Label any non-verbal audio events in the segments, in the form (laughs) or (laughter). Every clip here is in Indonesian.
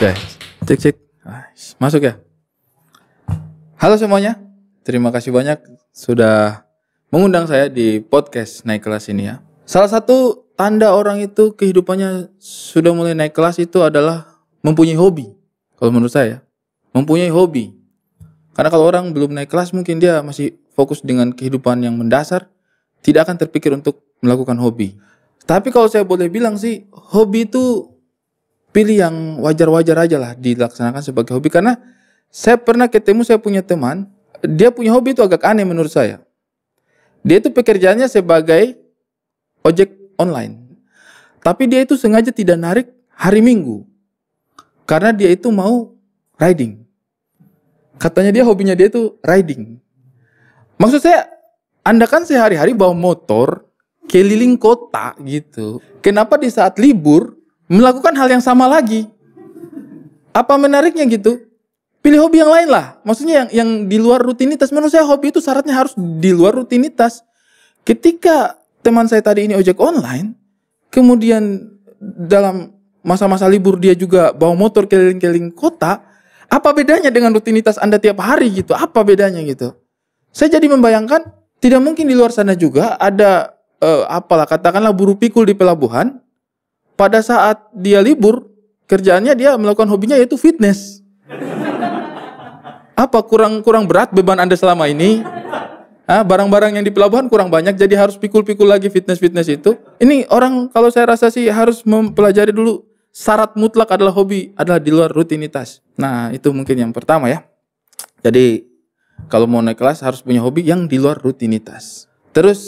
Udah, cek cek. Ah, masuk ya. Halo semuanya. Terima kasih banyak sudah mengundang saya di podcast naik kelas ini ya. Salah satu tanda orang itu kehidupannya sudah mulai naik kelas itu adalah mempunyai hobi. Kalau menurut saya, mempunyai hobi. Karena kalau orang belum naik kelas mungkin dia masih fokus dengan kehidupan yang mendasar, tidak akan terpikir untuk melakukan hobi. Tapi kalau saya boleh bilang sih, hobi itu pilih yang wajar-wajar aja lah dilaksanakan sebagai hobi karena saya pernah ketemu saya punya teman dia punya hobi itu agak aneh menurut saya dia itu pekerjaannya sebagai ojek online tapi dia itu sengaja tidak narik hari minggu karena dia itu mau riding katanya dia hobinya dia itu riding maksud saya anda kan sehari-hari bawa motor keliling kota gitu kenapa di saat libur melakukan hal yang sama lagi. Apa menariknya gitu? Pilih hobi yang lain lah. Maksudnya yang yang di luar rutinitas. Menurut saya hobi itu syaratnya harus di luar rutinitas. Ketika teman saya tadi ini ojek online, kemudian dalam masa-masa libur dia juga bawa motor keliling-keliling kota, apa bedanya dengan rutinitas Anda tiap hari gitu? Apa bedanya gitu? Saya jadi membayangkan tidak mungkin di luar sana juga ada eh, apalah katakanlah buru pikul di pelabuhan pada saat dia libur, kerjaannya dia melakukan hobinya yaitu fitness. Apa kurang kurang berat beban Anda selama ini? barang-barang yang di pelabuhan kurang banyak jadi harus pikul-pikul lagi fitness-fitness itu. Ini orang kalau saya rasa sih harus mempelajari dulu syarat mutlak adalah hobi adalah di luar rutinitas. Nah, itu mungkin yang pertama ya. Jadi kalau mau naik kelas harus punya hobi yang di luar rutinitas. Terus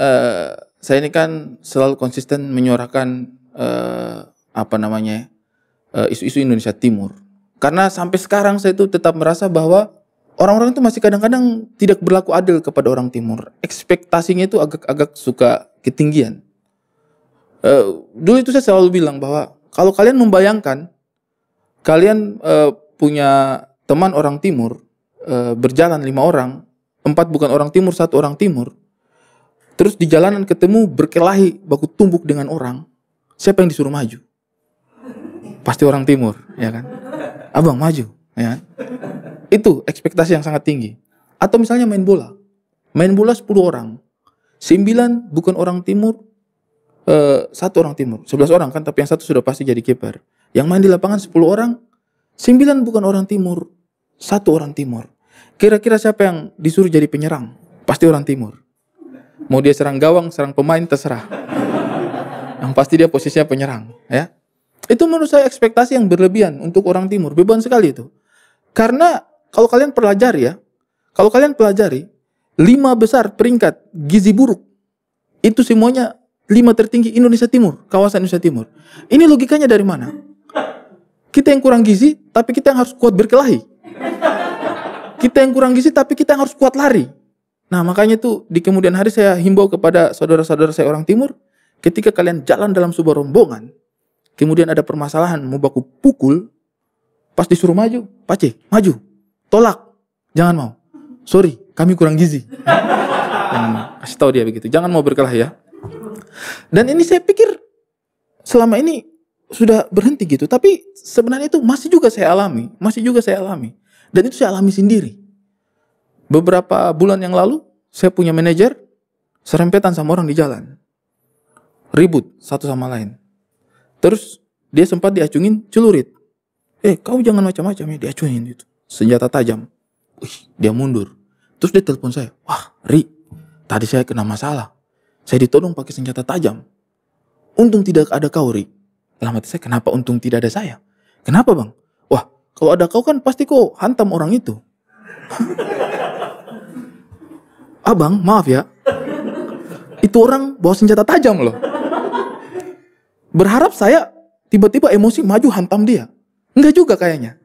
uh, saya ini kan selalu konsisten menyuarakan uh, apa namanya eh, isu-isu uh, Indonesia Timur. Karena sampai sekarang saya itu tetap merasa bahwa orang-orang itu masih kadang-kadang tidak berlaku adil kepada orang Timur. Ekspektasinya itu agak-agak suka ketinggian. Uh, dulu itu saya selalu bilang bahwa kalau kalian membayangkan kalian uh, punya teman orang Timur uh, berjalan lima orang, empat bukan orang Timur, satu orang Timur, terus di jalanan ketemu berkelahi baku tumbuk dengan orang, Siapa yang disuruh maju? Pasti orang timur, ya kan? Abang maju, ya. Kan? Itu ekspektasi yang sangat tinggi. Atau misalnya main bola. Main bola 10 orang. 9 bukan orang timur, eh, satu orang timur, 11 orang kan, tapi yang satu sudah pasti jadi kiper. Yang main di lapangan 10 orang, 9 bukan orang timur, satu orang timur. Kira-kira siapa yang disuruh jadi penyerang? Pasti orang timur. Mau dia serang gawang, serang pemain, terserah. Yang pasti dia posisinya penyerang, ya. Itu menurut saya ekspektasi yang berlebihan untuk orang timur, beban sekali itu. Karena kalau kalian pelajari ya, kalau kalian pelajari lima besar peringkat gizi buruk itu semuanya lima tertinggi Indonesia Timur, kawasan Indonesia Timur. Ini logikanya dari mana? Kita yang kurang gizi, tapi kita yang harus kuat berkelahi. Kita yang kurang gizi, tapi kita yang harus kuat lari. Nah, makanya itu di kemudian hari saya himbau kepada saudara-saudara saya orang timur, Ketika kalian jalan dalam sebuah rombongan, kemudian ada permasalahan, mau baku pukul, pas disuruh maju, pace, maju, tolak, jangan mau. Sorry, kami kurang gizi. jangan hmm, mau. Kasih tahu dia begitu. Jangan mau berkelah ya. Dan ini saya pikir selama ini sudah berhenti gitu. Tapi sebenarnya itu masih juga saya alami. Masih juga saya alami. Dan itu saya alami sendiri. Beberapa bulan yang lalu, saya punya manajer serempetan sama orang di jalan ribut satu sama lain. Terus dia sempat diacungin celurit. Eh, kau jangan macam-macam ya, diacungin itu. Senjata tajam. Wih, dia mundur. Terus dia telepon saya. Wah, Ri, tadi saya kena masalah. Saya ditodong pakai senjata tajam. Untung tidak ada kau, Ri. Dalam hati saya, kenapa untung tidak ada saya? Kenapa, Bang? Wah, kalau ada kau kan pasti kau hantam orang itu. (laughs) Abang, maaf ya. Itu orang bawa senjata tajam loh berharap saya tiba-tiba emosi maju hantam dia. Enggak juga kayaknya.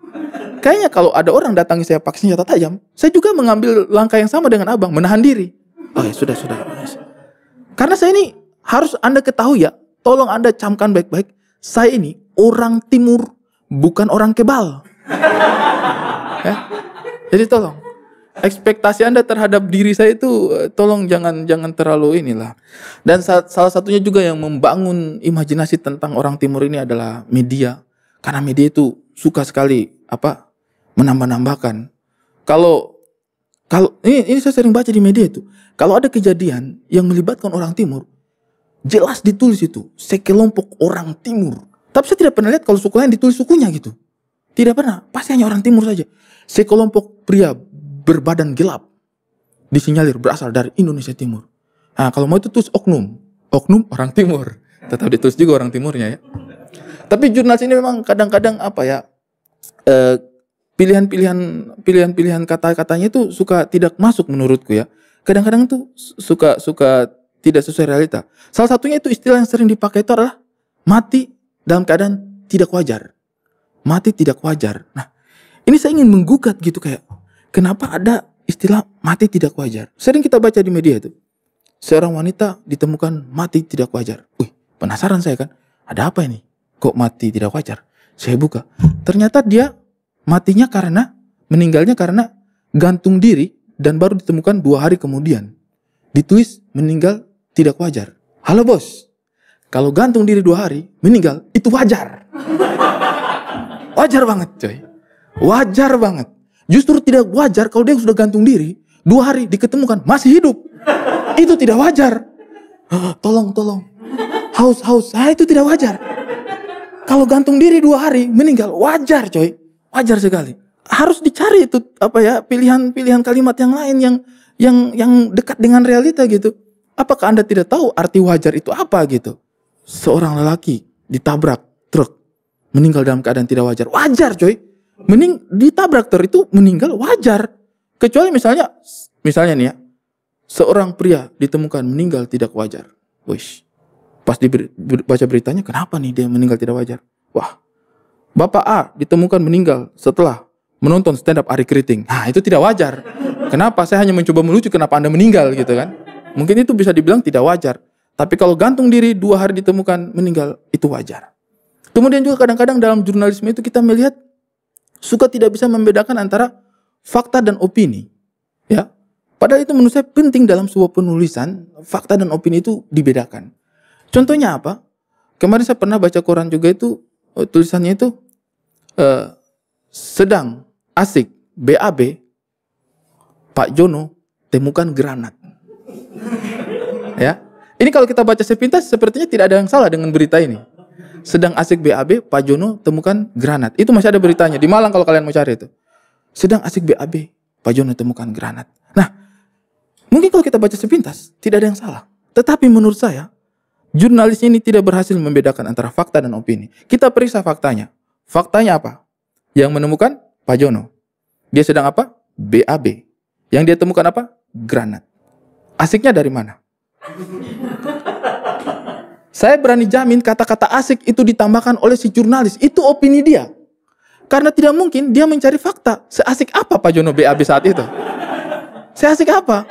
Kayaknya kalau ada orang datangi saya pakai senjata tajam, saya juga mengambil langkah yang sama dengan abang, menahan diri. Oh ya, sudah, sudah. Karena saya ini harus Anda ketahui ya, tolong Anda camkan baik-baik. Saya ini orang timur, bukan orang kebal. (laughs) ya? Jadi tolong ekspektasi Anda terhadap diri saya itu eh, tolong jangan jangan terlalu inilah. Dan salah satunya juga yang membangun imajinasi tentang orang timur ini adalah media. Karena media itu suka sekali apa menambah-nambahkan. Kalau kalau ini, ini saya sering baca di media itu, kalau ada kejadian yang melibatkan orang timur, jelas ditulis itu sekelompok orang timur. Tapi saya tidak pernah lihat kalau suku lain ditulis sukunya gitu. Tidak pernah, pasti hanya orang timur saja. Sekelompok pria berbadan gelap disinyalir berasal dari Indonesia Timur. Nah, kalau mau itu tulis oknum, oknum orang Timur, (laughs) tetap ditulis juga orang Timurnya ya. Tapi jurnal ini memang kadang-kadang apa ya eh, pilihan-pilihan eh, pilihan-pilihan kata-katanya itu suka tidak masuk menurutku ya. Kadang-kadang itu suka suka tidak sesuai realita. Salah satunya itu istilah yang sering dipakai itu adalah mati dalam keadaan tidak wajar. Mati tidak wajar. Nah, ini saya ingin menggugat gitu kayak Kenapa ada istilah mati tidak wajar? Sering kita baca di media itu. Seorang wanita ditemukan mati tidak wajar. Wih, penasaran saya kan. Ada apa ini? Kok mati tidak wajar? Saya buka. Ternyata dia matinya karena, meninggalnya karena gantung diri dan baru ditemukan dua hari kemudian. Ditulis meninggal tidak wajar. Halo bos, kalau gantung diri dua hari, meninggal, itu wajar. (laughs) Wajar banget coy. Wajar banget. Justru tidak wajar kalau dia sudah gantung diri, dua hari diketemukan masih hidup. Itu tidak wajar. Ah, tolong, tolong. Haus, haus. Nah, itu tidak wajar. Kalau gantung diri dua hari meninggal wajar, coy. Wajar sekali. Harus dicari itu apa ya pilihan-pilihan kalimat yang lain yang yang yang dekat dengan realita gitu. Apakah Anda tidak tahu arti wajar itu apa gitu? Seorang lelaki ditabrak truk meninggal dalam keadaan tidak wajar. Wajar, coy. Mending ditabrak ter itu meninggal wajar. Kecuali misalnya misalnya nih ya, seorang pria ditemukan meninggal tidak wajar. Wish. Pas dibaca beritanya kenapa nih dia meninggal tidak wajar? Wah. Bapak A ditemukan meninggal setelah menonton stand up Ari kriting, Nah, itu tidak wajar. Kenapa? Saya hanya mencoba melucu kenapa Anda meninggal gitu kan. Mungkin itu bisa dibilang tidak wajar. Tapi kalau gantung diri dua hari ditemukan meninggal, itu wajar. Kemudian juga kadang-kadang dalam jurnalisme itu kita melihat suka tidak bisa membedakan antara fakta dan opini. Ya. Padahal itu menurut saya penting dalam sebuah penulisan, fakta dan opini itu dibedakan. Contohnya apa? Kemarin saya pernah baca koran juga itu e, tulisannya itu eh, sedang asik BAB Pak Jono temukan granat. (laughs) ya. Ini kalau kita baca sepintas sepertinya tidak ada yang salah dengan berita ini sedang asik BAB, Pak Jono temukan granat. Itu masih ada beritanya di Malang kalau kalian mau cari itu. Sedang asik BAB, Pak Jono temukan granat. Nah, mungkin kalau kita baca sepintas tidak ada yang salah. Tetapi menurut saya jurnalis ini tidak berhasil membedakan antara fakta dan opini. Kita periksa faktanya. Faktanya apa? Yang menemukan Pak Jono. Dia sedang apa? BAB. Yang dia temukan apa? Granat. Asiknya dari mana? Saya berani jamin kata-kata asik itu ditambahkan oleh si jurnalis. Itu opini dia. Karena tidak mungkin dia mencari fakta. Seasik apa Pak Jono BAB saat itu? Seasik apa?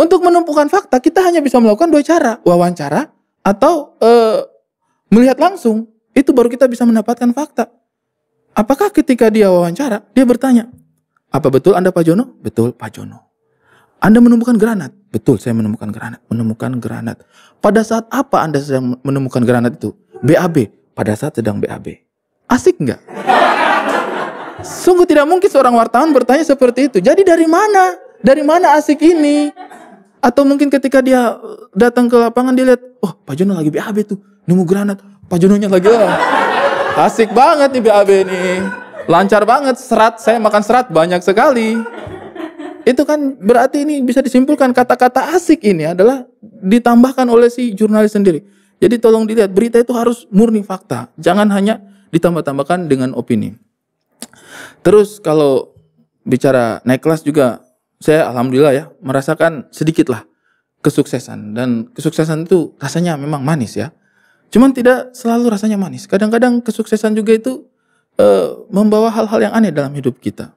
Untuk menumpukan fakta, kita hanya bisa melakukan dua cara. Wawancara atau uh, melihat langsung. Itu baru kita bisa mendapatkan fakta. Apakah ketika dia wawancara, dia bertanya, apa betul Anda Pak Jono? Betul Pak Jono. Anda menemukan granat. Betul, saya menemukan granat. Menemukan granat. Pada saat apa Anda sedang menemukan granat itu? BAB. Pada saat sedang BAB. Asik nggak? Sungguh tidak mungkin seorang wartawan bertanya seperti itu. Jadi dari mana? Dari mana asik ini? Atau mungkin ketika dia uh, datang ke lapangan dia lihat, oh Pak Jono lagi BAB tuh, nemu granat. Pak Jononya lagi lah. Asik banget nih BAB ini. Lancar banget, serat, saya makan serat banyak sekali. Itu kan berarti ini bisa disimpulkan kata-kata asik ini adalah ditambahkan oleh si jurnalis sendiri. Jadi tolong dilihat berita itu harus murni fakta, jangan hanya ditambah-tambahkan dengan opini. Terus kalau bicara naik kelas juga saya alhamdulillah ya merasakan sedikitlah kesuksesan dan kesuksesan itu rasanya memang manis ya. Cuman tidak selalu rasanya manis. Kadang-kadang kesuksesan juga itu e, membawa hal-hal yang aneh dalam hidup kita.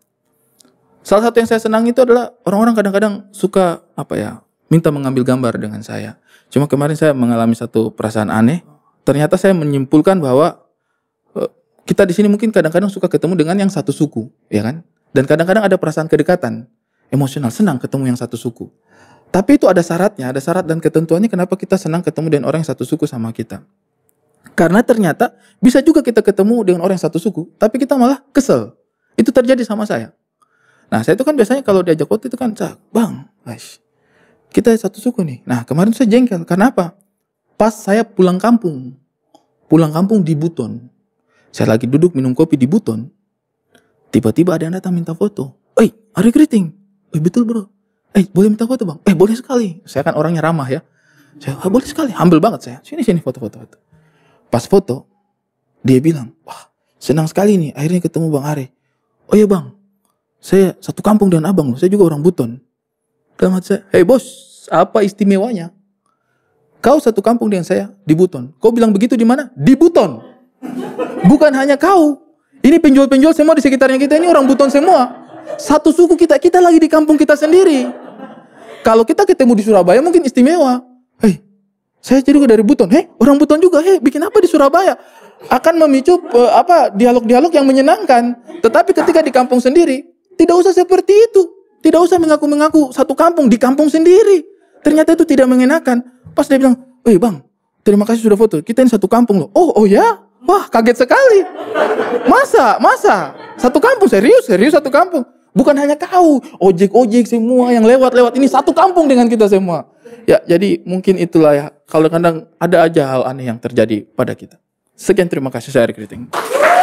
Salah satu yang saya senang itu adalah orang-orang kadang-kadang suka apa ya minta mengambil gambar dengan saya. Cuma kemarin saya mengalami satu perasaan aneh. Ternyata saya menyimpulkan bahwa eh, kita di sini mungkin kadang-kadang suka ketemu dengan yang satu suku, ya kan? Dan kadang-kadang ada perasaan kedekatan, emosional, senang ketemu yang satu suku. Tapi itu ada syaratnya, ada syarat dan ketentuannya kenapa kita senang ketemu dengan orang yang satu suku sama kita. Karena ternyata bisa juga kita ketemu dengan orang yang satu suku, tapi kita malah kesel. Itu terjadi sama saya. Nah, saya itu kan biasanya kalau diajak waktu itu kan, bang, guys, kita satu suku nih. Nah, kemarin saya jengkel. Karena apa? Pas saya pulang kampung, pulang kampung di Buton. Saya lagi duduk minum kopi di Buton. Tiba-tiba ada yang datang minta foto. Eh, hari greeting. Eh, betul bro. Eh, boleh minta foto bang? Eh, boleh sekali. Saya kan orangnya ramah ya. Saya, ah, boleh sekali. Humble banget saya. Sini, sini foto-foto. Pas foto, dia bilang, wah, senang sekali nih akhirnya ketemu Bang Are. Oh ya bang, saya satu kampung dengan abang loh, saya juga orang Buton. Dalam hati saya, hei bos, apa istimewanya? Kau satu kampung dengan saya di Buton. Kau bilang begitu di mana? Di Buton. Bukan hanya kau. Ini penjual-penjual semua di sekitarnya kita ini orang Buton semua. Satu suku kita, kita lagi di kampung kita sendiri. Kalau kita ketemu di Surabaya mungkin istimewa. Hei, saya juga dari Buton. Hei, orang Buton juga. Hei, bikin apa di Surabaya? akan memicu eh, apa dialog-dialog yang menyenangkan. Tetapi ketika di kampung sendiri, tidak usah seperti itu. Tidak usah mengaku-mengaku satu kampung di kampung sendiri. Ternyata itu tidak mengenakan. Pas dia bilang, "Eh, Bang, terima kasih sudah foto. Kita ini satu kampung loh." Oh, oh ya. Wah, kaget sekali. Masa, masa? Satu kampung serius, serius satu kampung. Bukan hanya kau, ojek-ojek semua yang lewat-lewat ini satu kampung dengan kita semua. Ya, jadi mungkin itulah ya. Kalau kadang ada aja hal aneh yang terjadi pada kita. Sekian terima kasih saya Eric